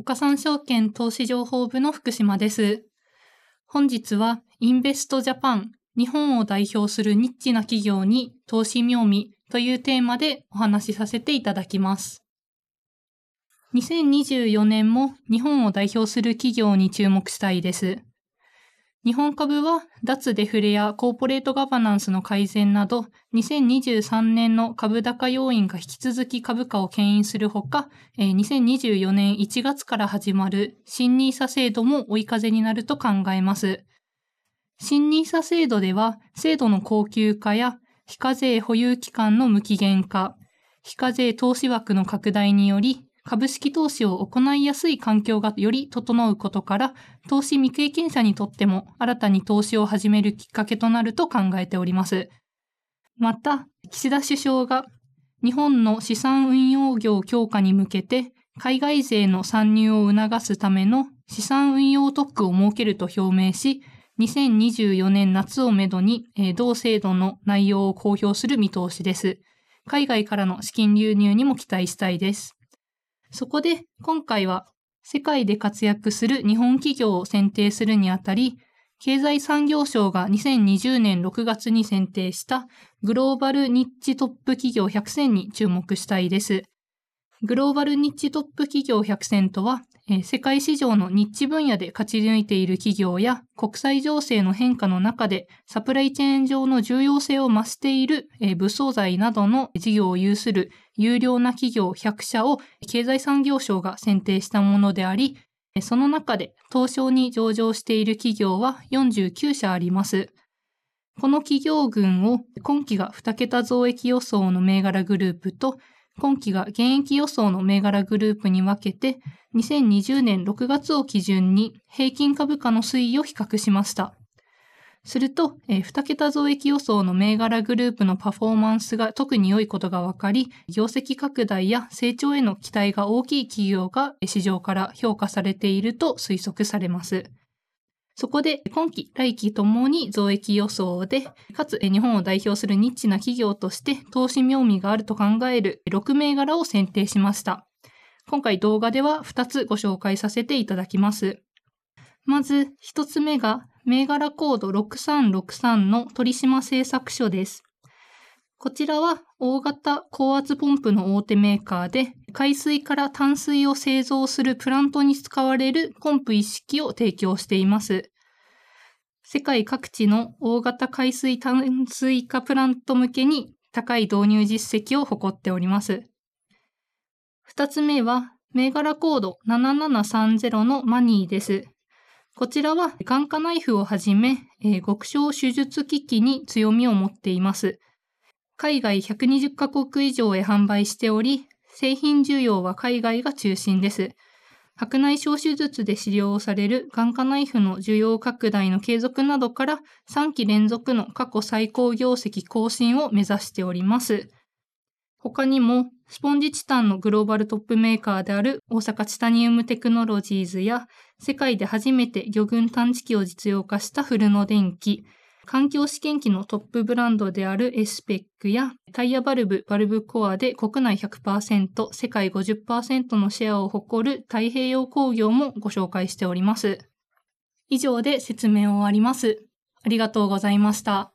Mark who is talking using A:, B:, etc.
A: 岡三証券投資情報部の福島です。本日は、インベストジャパン、日本を代表するニッチな企業に投資妙味というテーマでお話しさせていただきます。2024年も日本を代表する企業に注目したいです。日本株は脱デフレやコーポレートガバナンスの改善など、2023年の株高要因が引き続き株価を牽引するほか、2024年1月から始まる新 nisa 制度も追い風になると考えます。新 nisa 制度では、制度の高級化や非課税保有期間の無期限化、非課税投資枠の拡大により、株式投資を行いやすい環境がより整うことから、投資未経験者にとっても新たに投資を始めるきっかけとなると考えております。また、岸田首相が日本の資産運用業強化に向けて、海外勢の参入を促すための資産運用特区を設けると表明し、2024年夏をめどに、えー、同制度の内容を公表する見通しです。海外からの資金流入にも期待したいです。そこで今回は世界で活躍する日本企業を選定するにあたり、経済産業省が2020年6月に選定したグローバルニッチトップ企業100選に注目したいです。グローバルニッチトップ企業100選とは、世界市場のニッチ分野で勝ち抜いている企業や国際情勢の変化の中でサプライチェーン上の重要性を増している武装材などの事業を有する優良な企業100社を経済産業省が選定したものであり、その中で東証に上場している企業は49社あります。この企業群を今期が2桁増益予想の銘柄グループと今期が現役予想の銘柄グループに分けて、2020年6月を基準に平均株価の推移を比較しました。すると、えー、2桁増益予想の銘柄グループのパフォーマンスが特に良いことが分かり、業績拡大や成長への期待が大きい企業が市場から評価されていると推測されます。そこで今期、来期ともに増益予想で、かつ日本を代表するニッチな企業として投資妙味があると考える6銘柄を選定しました。今回動画では2つご紹介させていただきます。まず1つ目が銘柄コード6363の鳥島製作所です。こちらは大型高圧ポンプの大手メーカーで海水から淡水を製造するプラントに使われるポンプ一式を提供しています。世界各地の大型海水淡水化プラント向けに高い導入実績を誇っております。二つ目は、銘柄コード7730のマニーです。こちらは眼科ナイフをはじめ、えー、極小手術機器に強みを持っています。海外120カ国以上へ販売しており、製品需要は海外が中心です。白内障手術で使用される眼科ナイフの需要拡大の継続などから3期連続の過去最高業績更新を目指しております。他にも、スポンジチタンのグローバルトップメーカーである大阪チタニウムテクノロジーズや、世界で初めて魚群探知機を実用化したフルノ電機、環境試験機のトップブランドであるエスペックやタイヤバルブ、バルブコアで国内100%、世界50%のシェアを誇る太平洋工業もご紹介しております。以上で説明を終わります。ありがとうございました。